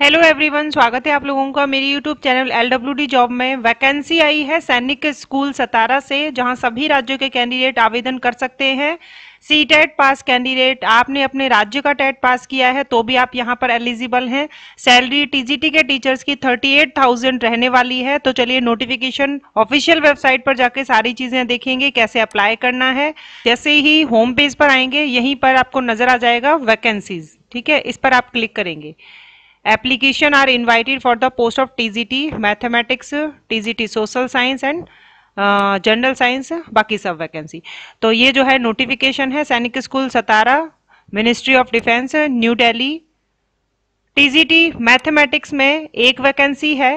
hello everyone स्वागत है आप लोगों का मेरी यूट्यूब चैनल डी जॉब में वैकेंसी आई है सैनिक स्कूल सतारा से जहां सभी राज्यों के कैंडिडेट आवेदन कर सकते हैं सी टेट पास कैंडिडेट आपने अपने राज्य का टेट पास e किया है तो भी आप यहाँ पर एलिजिबल हैं सैलरी टीजीटी के टीचर्स की थर्टी एट थाउजेंड रहने वाली है तो चलिए नोटिफिकेशन ऑफिशियल वेबसाइट पर जाके सारी चीजें देखेंगे कैसे अप्लाई करना है जैसे ही होम पेज पर आएंगे यहीं पर आपको नजर आ जाएगा वैकेंसीज ठीक है इस पर आप क्लिक करेंगे application are invited for the post of T G T mathematics T G T social science and general science बाकी सब वैकेंसी तो ये जो है नोटिफिकेशन है Sainik School Satara ministry of defence New Delhi T G T mathematics में एक वैकेंसी है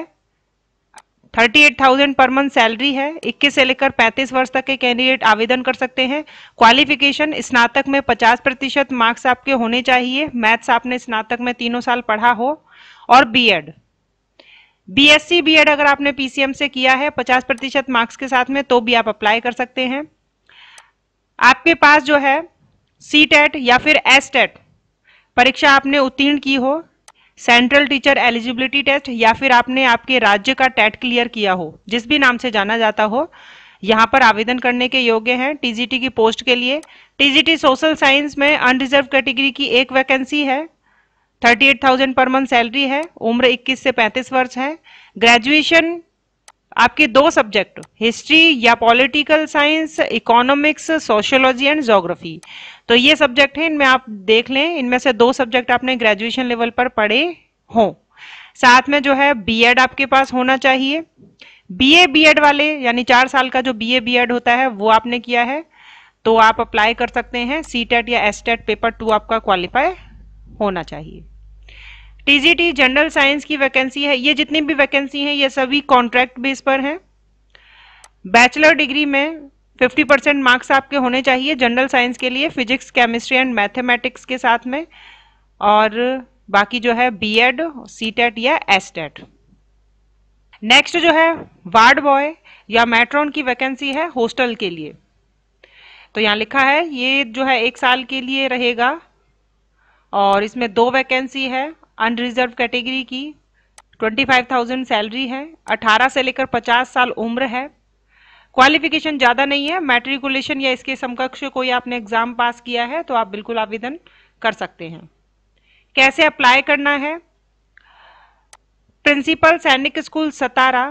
thirty eight thousand per month salary है इक्कीस से लेकर पैंतीस वर्ष तक के कैंडिडेट आवेदन कर सकते हैं क्वालिफिकेशन स्नातक में पचास प्रतिशत मार्क्स आपके होने चाहिए मैथ्स आपने स्नातक में तीनों साल पढ़ा हो और बीएड बीएससी बीएड अगर आपने पीसीएम से किया है पचास प्रतिशत मार्क्स के साथ में तो भी आप अप्लाई कर सकते हैं आपके पास जो है सी टेट e या फिर एस टेट e परीक्षा आपने उत्तीर्ण की हो सेंट्रल टीचर एलिजिबिलिटी टेस्ट या फिर आपने आपके राज्य का टेट क्लियर किया हो जिस भी नाम से जाना जाता हो यहाँ पर आवेदन करने के योग्य हैं टीजीटी की पोस्ट के लिए टीजीटी सोशल साइंस में अनरिजर्व कैटेगरी की एक वैकेंसी है 38,000 पर मंथ सैलरी है उम्र 21 से 35 वर्ष है ग्रेजुएशन आपके दो सब्जेक्ट हिस्ट्री या political science economics sociology and geography तो ये सब्जेक्ट है इनमें आप देख लें इनमें से दो सब्जेक्ट आपने ग्रेजुएशन लेवल पर पढ़े हों साथ में जो है बीएड आपके पास होना चाहिए बीए बीएड वाले यानी चार साल का जो बीए बीएड होता है वो आपने किया है तो आप अप्लाई कर सकते हैं सी टेट e या एस टेट पेपर टू आपका क्वालिफाई होना चाहिए टीजीटी जनरल साइंस की वैकेंसी है ये जितनी भी वैकेंसी हैं ये सभी कॉन्ट्रैक्ट बेस पर हैं बैचलर डिग्री में 50 परसेंट मार्क्स आपके होने चाहिए जनरल साइंस के लिए फिजिक्स केमिस्ट्री एंड मैथमेटिक्स के साथ में और बाकी जो है बी एड सी टेट या एस टेट नेक्स्ट जो है वार्ड बॉय या मेट्रोन की वैकेंसी है हॉस्टल के लिए तो यहाँ लिखा है ये जो है एक साल के लिए रहेगा और इसमें दो वैकेंसी है अनरिजर्व कैटेगरी की 25,000 सैलरी है 18 से लेकर 50 साल उम्र है क्वालिफिकेशन ज़्यादा नहीं है मैट्रिकुलेशन या इसके समकक्ष कोई आपने एग्ज़ाम पास किया है तो आप बिल्कुल आवेदन कर सकते हैं कैसे अप्लाई करना है principal Sainik School Satara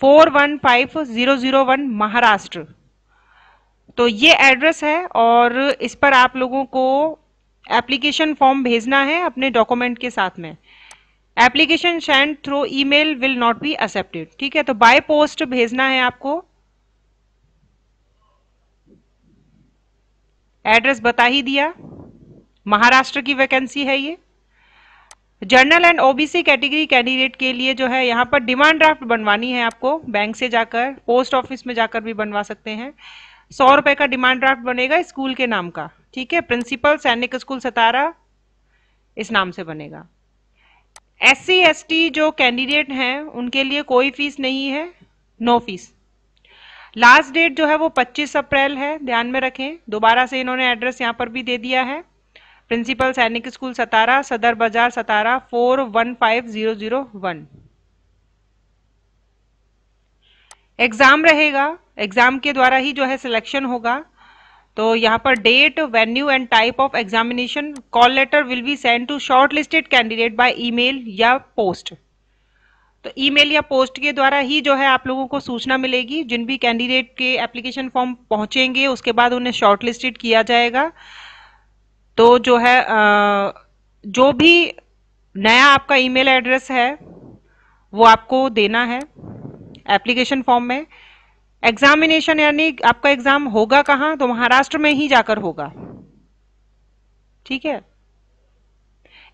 four one five zero zero one Maharashtra तो ये एड्रेस है और इस पर आप लोगों को एप्लीकेशन फॉर्म भेजना है अपने डॉक्यूमेंट के साथ में application send through email will not be accepted ठीक है तो बाय पोस्ट भेजना है आपको एड्रेस बता ही दिया महाराष्ट्र की वैकेंसी है ये general and OBC category candidate के लिए जो है यहाँ पर डिमांड ड्राफ्ट बनवानी है आपको बैंक से जाकर पोस्ट ऑफिस में जाकर भी बनवा सकते हैं सौ रुपए का डिमांड ड्राफ्ट बनेगा स्कूल के नाम का ठीक है प्रिंसिपल सैनिक स्कूल सतारा इस नाम से बनेगा एस सी जो कैंडिडेट हैं उनके लिए कोई फीस नहीं है नो फीस लास्ट डेट जो है वो 25 अप्रैल है ध्यान में रखें दोबारा से इन्होंने एड्रेस यहाँ पर भी दे दिया है principal Sainik School Satara Sadar Bazaar Satara four one five zero zero one exam रहेगा एग्ज़ाम के द्वारा ही जो है सिलेक्शन होगा तो यहाँ पर date venue and type of examination call letter will be send to shortlisted candidate by email या पोस्ट तो ईमेल या पोस्ट के द्वारा ही जो है आप लोगों को सूचना मिलेगी जिन भी कैंडिडेट के एप्लीकेशन फॉर्म पहुंचेंगे उसके बाद उन्हें शॉर्टलिस्टेड किया जाएगा तो जो है जो भी नया आपका ईमेल एड्रेस है वो आपको देना है एप्लीकेशन फॉर्म में एग्जामिनेशन यानी आपका एग्जाम होगा कहाँ तो महाराष्ट्र में ही जाकर होगा ठीक है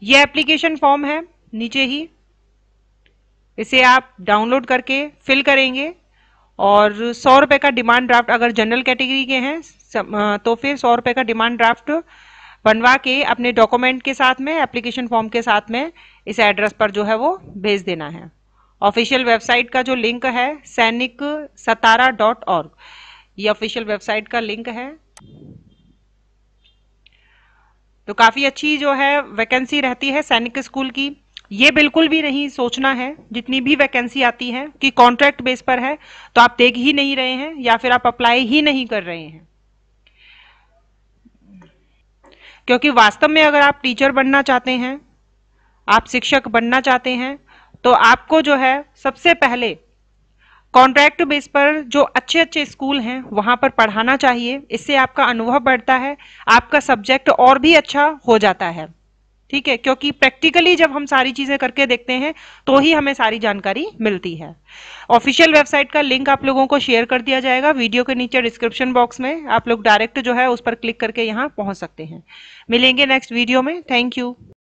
यह एप्लीकेशन फॉर्म है नीचे ही इसे आप डाउनलोड करके फिल करेंगे और सौ रुपए का डिमांड ड्राफ्ट अगर जनरल कैटेगरी के हैं तो फिर सौ रुपए का डिमांड ड्राफ्ट बनवा के अपने डॉक्यूमेंट के साथ में एप्लीकेशन फॉर्म के साथ में इस एड्रेस पर जो है वो भेज देना है ऑफिशियल वेबसाइट का जो लिंक है सैनिक सतारा डॉट ऑर्ग ये ऑफिशियल वेबसाइट का लिंक है तो काफी अच्छी जो है वैकेंसी रहती है सैनिक स्कूल की ये बिल्कुल भी नहीं सोचना है जितनी भी वैकेंसी आती है कि कॉन्ट्रैक्ट बेस पर है तो आप देख ही नहीं रहे हैं या फिर आप अप्लाई ही नहीं कर रहे हैं क्योंकि वास्तव में अगर आप टीचर बनना चाहते हैं आप शिक्षक बनना चाहते हैं तो आपको जो है सबसे पहले कॉन्ट्रैक्ट बेस पर जो अच्छे अच्छे स्कूल हैं वहाँ पर पढ़ाना चाहिए इससे आपका अनुभव बढ़ता है आपका सब्जेक्ट और भी अच्छा हो जाता है ठीक है क्योंकि प्रैक्टिकली जब हम सारी चीज़ें करके देखते हैं तो ही हमें सारी जानकारी मिलती है ऑफिशियल वेबसाइट का लिंक आप लोगों को शेयर कर दिया जाएगा वीडियो के नीचे डिस्क्रिप्शन बॉक्स में आप लोग डायरेक्ट जो है उस पर क्लिक करके यहाँ पहुँच सकते हैं मिलेंगे नेक्स्ट वीडियो में थैंक यू